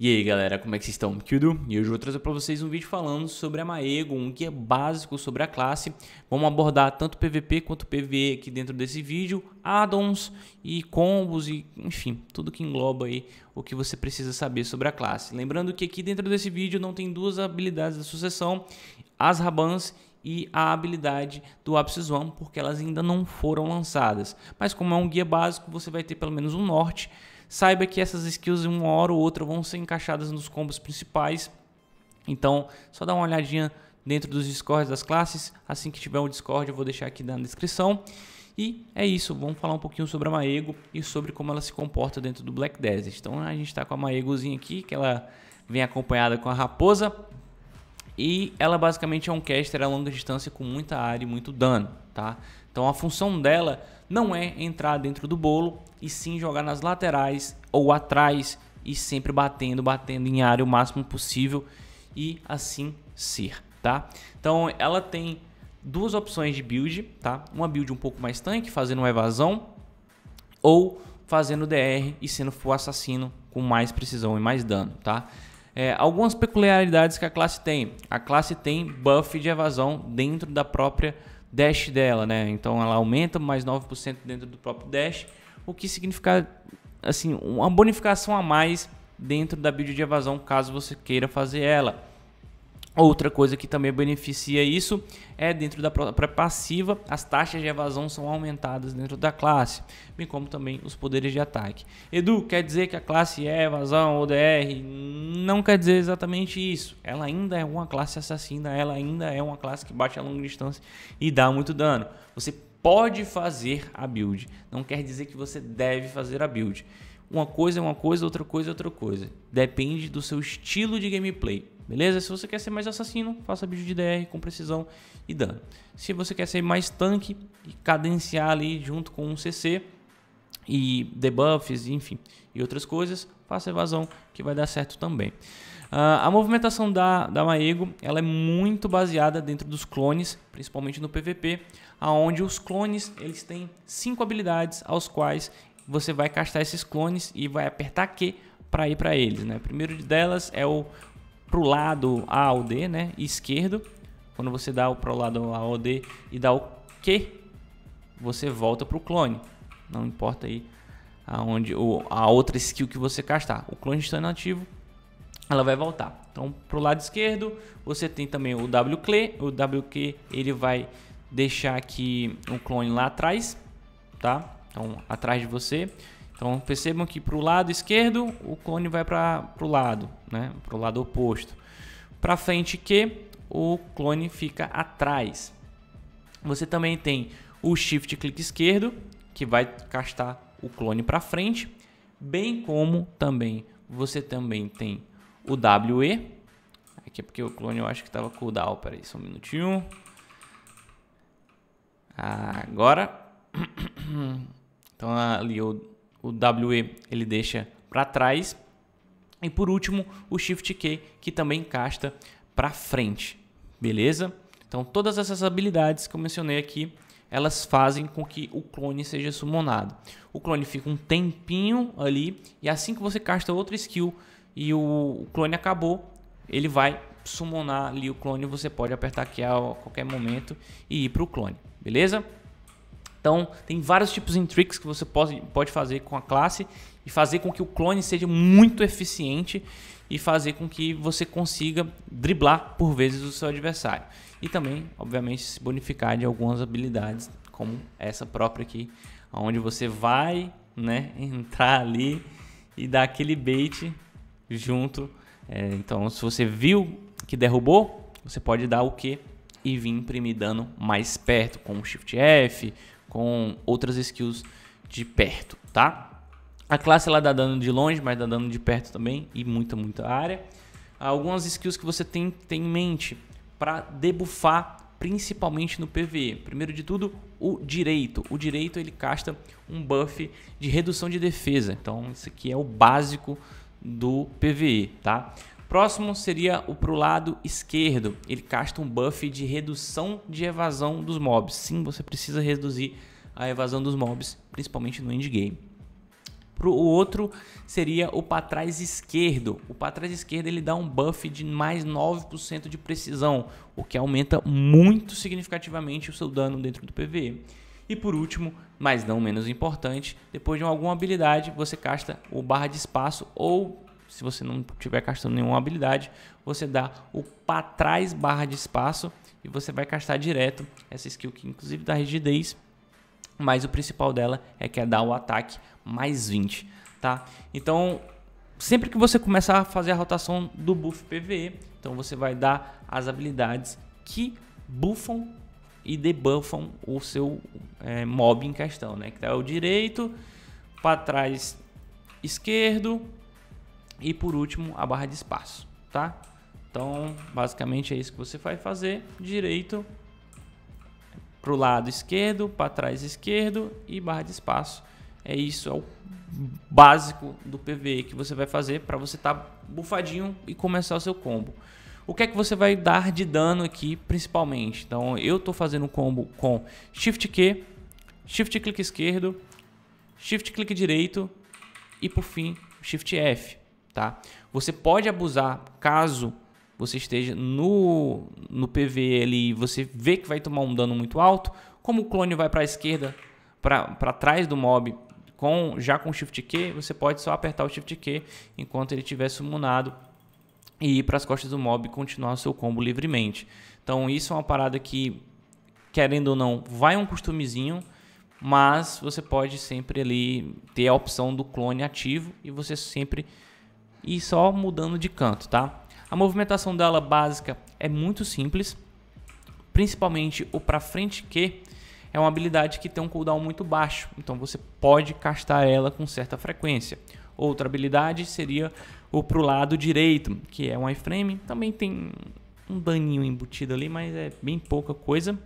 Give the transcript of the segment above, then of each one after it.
E aí galera, como é que vocês estão? Kildo? E hoje eu vou trazer para vocês um vídeo falando sobre a Maego, um guia básico sobre a classe. Vamos abordar tanto PVP quanto PVE aqui dentro desse vídeo, addons e combos e enfim, tudo que engloba aí o que você precisa saber sobre a classe. Lembrando que aqui dentro desse vídeo não tem duas habilidades da sucessão, as Rabans e a habilidade do Apsis One, porque elas ainda não foram lançadas. Mas como é um guia básico, você vai ter pelo menos um norte. Saiba que essas skills, uma hora ou outra, vão ser encaixadas nos combos principais. Então, só dá uma olhadinha dentro dos discords das classes. Assim que tiver um Discord, eu vou deixar aqui na descrição. E é isso, vamos falar um pouquinho sobre a Maego e sobre como ela se comporta dentro do Black Desert. Então a gente está com a Maegozinha aqui, que ela vem acompanhada com a Raposa. E ela basicamente é um caster a longa distância com muita área e muito dano, tá? Então a função dela não é entrar dentro do bolo, e sim jogar nas laterais ou atrás e sempre batendo, batendo em área o máximo possível e assim ser, tá? Então ela tem duas opções de build, tá? Uma build um pouco mais tanque, fazendo uma evasão, ou fazendo DR e sendo full assassino com mais precisão e mais dano, tá? É, algumas peculiaridades que a classe tem. A classe tem buff de evasão dentro da própria dash dela, né? Então ela aumenta mais 9% dentro do próprio dash, o que significa assim, uma bonificação a mais dentro da build de evasão caso você queira fazer ela. Outra coisa que também beneficia isso é dentro da própria passiva, as taxas de evasão são aumentadas dentro da classe, bem como também os poderes de ataque. Edu, quer dizer que a classe é evasão, ODR? Não quer dizer exatamente isso. Ela ainda é uma classe assassina, ela ainda é uma classe que bate a longa distância e dá muito dano. Você pode fazer a build, não quer dizer que você deve fazer a build. Uma coisa é uma coisa, outra coisa é outra coisa. Depende do seu estilo de gameplay. Beleza? Se você quer ser mais assassino, faça bicho de DR com precisão e dano. Se você quer ser mais tanque e cadenciar ali junto com um CC e debuffs, enfim, e outras coisas, faça evasão que vai dar certo também. Uh, a movimentação da, da Maego ela é muito baseada dentro dos clones, principalmente no PVP, aonde os clones eles têm cinco habilidades aos quais você vai castar esses clones e vai apertar Q para ir para eles. Né? O primeiro delas é o para o lado AOD, né? Esquerdo. Quando você dá para o lado AOD e dá o Q, você volta para o clone. Não importa aí aonde ou a outra skill que você castar. O clone está ativo, ela vai voltar. Então, para o lado esquerdo, você tem também o WQ. O WQ ele vai deixar aqui o um clone lá atrás, tá? Então, atrás de você. Então percebam que para o lado esquerdo o cone vai para o lado, né? para o lado oposto. Para frente que o clone fica atrás. Você também tem o shift clique esquerdo, que vai castar o clone para frente, bem como também você também tem o WE. Aqui é porque o clone eu acho que estava cooldown, peraí, só um minutinho. Agora. Então ali o o WE ele deixa para trás. E por último, o Shift Q, que também encasta para frente. Beleza? Então, todas essas habilidades que eu mencionei aqui, elas fazem com que o clone seja summonado. O clone fica um tempinho ali e assim que você casta outra skill e o clone acabou, ele vai summonar ali o clone, você pode apertar aqui a qualquer momento e ir para o clone, beleza? Então, tem vários tipos de tricks que você pode, pode fazer com a classe e fazer com que o clone seja muito eficiente e fazer com que você consiga driblar por vezes o seu adversário. E também, obviamente, se bonificar de algumas habilidades, como essa própria aqui, onde você vai né, entrar ali e dar aquele bait junto. É, então, se você viu que derrubou, você pode dar o que e vir imprimir dano mais perto, com o Shift F, com outras skills de perto, tá? A classe ela dá dano de longe, mas dá dano de perto também e muita, muita área. Algumas skills que você tem, tem em mente para debufar principalmente no PvE. Primeiro de tudo, o direito. O direito ele casta um buff de redução de defesa. Então, isso aqui é o básico do PvE, tá? Próximo seria o pro lado esquerdo. Ele casta um buff de redução de evasão dos mobs. Sim, você precisa reduzir a evasão dos mobs, principalmente no endgame. O outro seria o para trás esquerdo. O para trás esquerdo ele dá um buff de mais 9% de precisão, o que aumenta muito significativamente o seu dano dentro do PVE. E por último, mas não menos importante, depois de alguma habilidade, você casta o barra de espaço ou se você não tiver gastando nenhuma habilidade, você dá o para trás barra de espaço e você vai castar direto essa skill que inclusive dá rigidez, mas o principal dela é que é dar o ataque mais 20, tá? Então, sempre que você começar a fazer a rotação do buff PVE, então você vai dar as habilidades que buffam e debuffam o seu é, mob em questão, né? Que é tá o direito, para trás esquerdo, e por último a barra de espaço, tá? Então, basicamente é isso que você vai fazer, direito para o lado esquerdo, para trás esquerdo e barra de espaço. É isso, é o básico do PVE que você vai fazer para você estar tá bufadinho e começar o seu combo. O que é que você vai dar de dano aqui, principalmente? Então, eu estou fazendo um combo com Shift Q, Shift clique esquerdo, Shift clique direito e por fim Shift F tá? Você pode abusar caso você esteja no, no PV ali e você vê que vai tomar um dano muito alto, como o clone vai para a esquerda, para trás do mob, com, já com Shift Q, você pode só apertar o Shift Q enquanto ele estiver sumonado e ir para as costas do mob e continuar o seu combo livremente. Então isso é uma parada que, querendo ou não, vai um costumezinho, mas você pode sempre ali ter a opção do clone ativo e você sempre e só mudando de canto, tá? A movimentação dela básica é muito simples, principalmente o para frente que é uma habilidade que tem um cooldown muito baixo, então você pode castar ela com certa frequência. Outra habilidade seria o pro lado direito, que é um iframe, também tem um daninho embutido ali, mas é bem pouca coisa.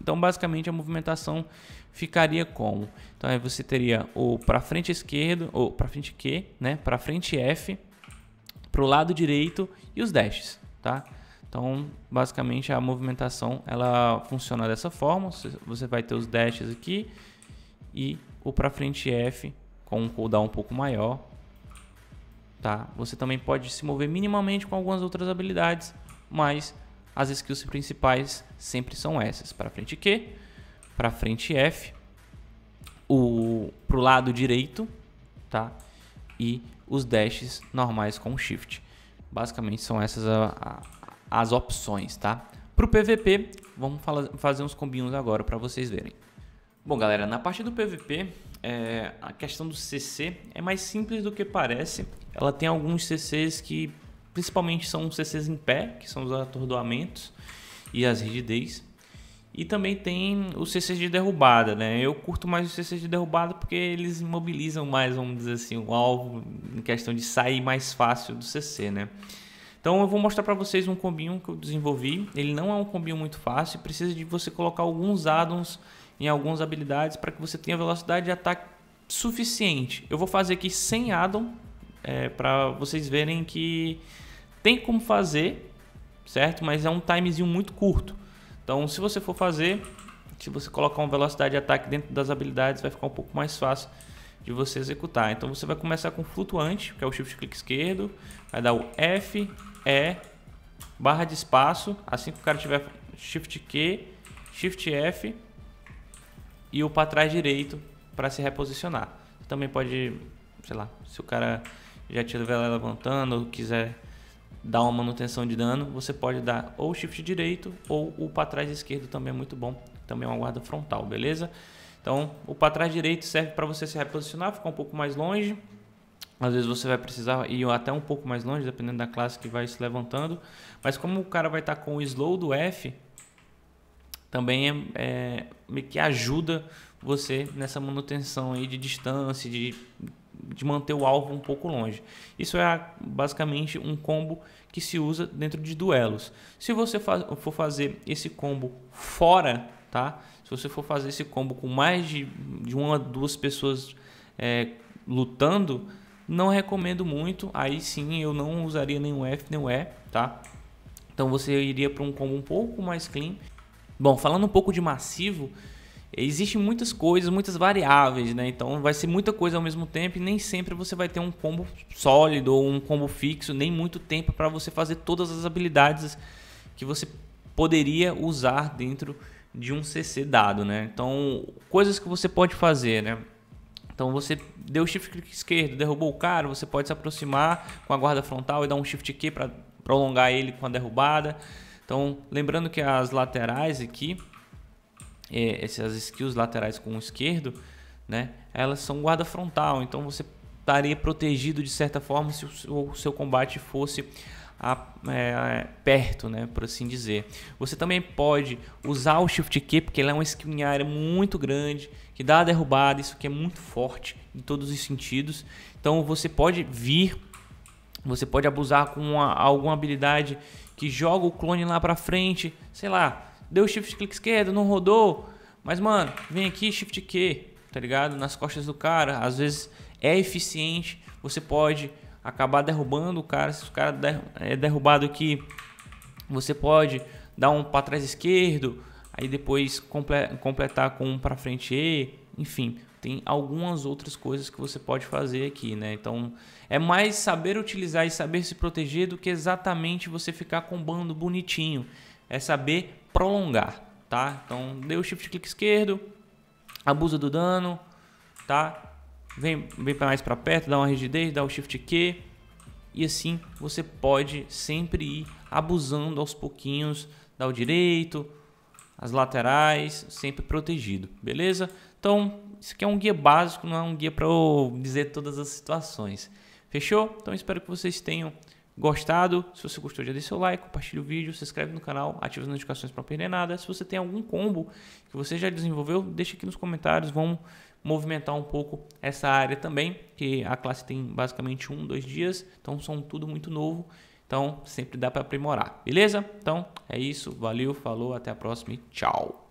Então, basicamente, a movimentação ficaria como? Então, aí você teria o para frente esquerdo, ou para frente Q, né? Para frente F, para o lado direito e os dashes, tá? Então, basicamente, a movimentação ela funciona dessa forma. Você vai ter os dashes aqui e o para frente F com um cooldown um pouco maior, tá? Você também pode se mover minimamente com algumas outras habilidades, mas as skills principais sempre são essas. Para frente Q, para frente F, o, pro lado direito, tá? E os dashes normais com Shift. Basicamente são essas a, a, as opções, tá? Pro PVP, vamos fazer uns combinhos agora para vocês verem. Bom, galera, na parte do PVP, é, a questão do CC é mais simples do que parece. Ela tem alguns CCs que Principalmente são os CCs em pé, que são os atordoamentos e as rigidez. E também tem os CCs de derrubada, né? Eu curto mais os CCs de derrubada porque eles imobilizam mais, vamos dizer assim, o alvo em questão de sair mais fácil do CC, né? Então eu vou mostrar para vocês um combinho que eu desenvolvi. Ele não é um combinho muito fácil, precisa de você colocar alguns addons em algumas habilidades para que você tenha velocidade de ataque suficiente. Eu vou fazer aqui sem addon é, para vocês verem que tem como fazer, certo? Mas é um timezinho muito curto. Então, se você for fazer, se você colocar uma velocidade de ataque dentro das habilidades, vai ficar um pouco mais fácil de você executar. Então, você vai começar com flutuante, que é o shift clique esquerdo, vai dar o F, E, barra de espaço, assim que o cara tiver shift Q, shift F e o para trás direito para se reposicionar. Também pode, sei lá, se o cara já tiver levantando, quiser dar uma manutenção de dano, você pode dar ou shift direito ou o para trás esquerdo também é muito bom, também é uma guarda frontal, beleza? Então, o para trás direito serve para você se reposicionar, ficar um pouco mais longe. Às vezes você vai precisar ir até um pouco mais longe, dependendo da classe que vai se levantando. Mas como o cara vai estar tá com o slow do F, também é, é que ajuda você nessa manutenção aí de distância, de de manter o alvo um pouco longe. Isso é basicamente um combo que se usa dentro de duelos. Se você for fazer esse combo fora, tá? Se você for fazer esse combo com mais de, de uma duas pessoas é, lutando, não recomendo muito. Aí sim eu não usaria nenhum F nem o E, tá? Então você iria para um combo um pouco mais clean. Bom, falando um pouco de massivo, Existem muitas coisas, muitas variáveis, né? Então vai ser muita coisa ao mesmo tempo e nem sempre você vai ter um combo sólido ou um combo fixo, nem muito tempo para você fazer todas as habilidades que você poderia usar dentro de um CC dado, né? Então, coisas que você pode fazer, né? Então você deu shift clique esquerdo, derrubou o cara, você pode se aproximar com a guarda frontal e dar um shift Q para prolongar ele com a derrubada. Então, lembrando que as laterais aqui, é, essas skills laterais com o esquerdo, né? Elas são guarda frontal, então você estaria protegido de certa forma se o seu combate fosse a, é, perto, né, por assim dizer. Você também pode usar o Shift Q, porque ele é uma skill em área muito grande, que dá a derrubada, isso que é muito forte em todos os sentidos. Então você pode vir, você pode abusar com uma, alguma habilidade que joga o clone lá para frente, sei lá, deu shift clique esquerdo, não rodou. Mas, mano, vem aqui, shift Q, tá ligado? Nas costas do cara. Às vezes é eficiente, você pode acabar derrubando o cara. Se o cara é derrubado aqui, você pode dar um para trás esquerdo, aí depois completar com um para frente E, enfim. Tem algumas outras coisas que você pode fazer aqui, né? Então, é mais saber utilizar e saber se proteger do que exatamente você ficar com bando bonitinho é saber prolongar, tá? Então, deu o shift clique esquerdo, abusa do dano, tá? Vem, vem mais para perto, dá uma rigidez, dá o shift Q. E assim você pode sempre ir abusando aos pouquinhos, dá o direito, as laterais, sempre protegido, beleza? Então, isso aqui é um guia básico, não é um guia para dizer todas as situações. Fechou? Então espero que vocês tenham gostado. Se você gostou, já deixa seu like, compartilha o vídeo, se inscreve no canal, ativa as notificações para não perder nada. Se você tem algum combo que você já desenvolveu, deixa aqui nos comentários, vamos movimentar um pouco essa área também, que a classe tem basicamente um, dois dias, então são tudo muito novo, então sempre dá para aprimorar, beleza? Então é isso, valeu, falou, até a próxima e tchau!